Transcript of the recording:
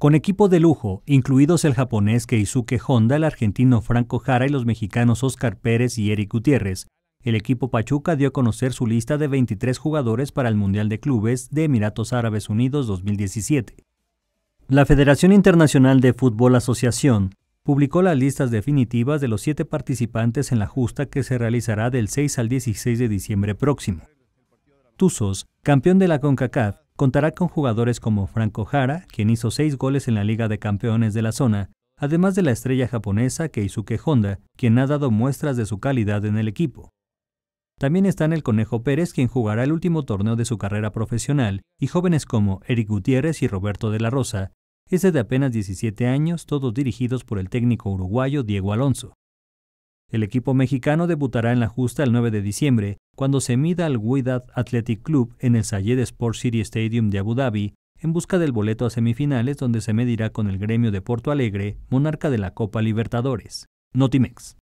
con equipo de lujo, incluidos el japonés Keisuke Honda, el argentino Franco Jara y los mexicanos Oscar Pérez y Eric Gutiérrez. El equipo Pachuca dio a conocer su lista de 23 jugadores para el Mundial de Clubes de Emiratos Árabes Unidos 2017. La Federación Internacional de Fútbol Asociación publicó las listas definitivas de los siete participantes en la justa que se realizará del 6 al 16 de diciembre próximo. Tuzos, campeón de la CONCACAF, contará con jugadores como Franco Jara, quien hizo seis goles en la Liga de Campeones de la zona, además de la estrella japonesa Keisuke Honda, quien ha dado muestras de su calidad en el equipo. También están el Conejo Pérez, quien jugará el último torneo de su carrera profesional, y jóvenes como Eric Gutiérrez y Roberto de la Rosa, ese de apenas 17 años, todos dirigidos por el técnico uruguayo Diego Alonso. El equipo mexicano debutará en la justa el 9 de diciembre, cuando se mida al Wydad Athletic Club en el Sayed Sports City Stadium de Abu Dhabi, en busca del boleto a semifinales donde se medirá con el gremio de Porto Alegre, monarca de la Copa Libertadores. Notimex.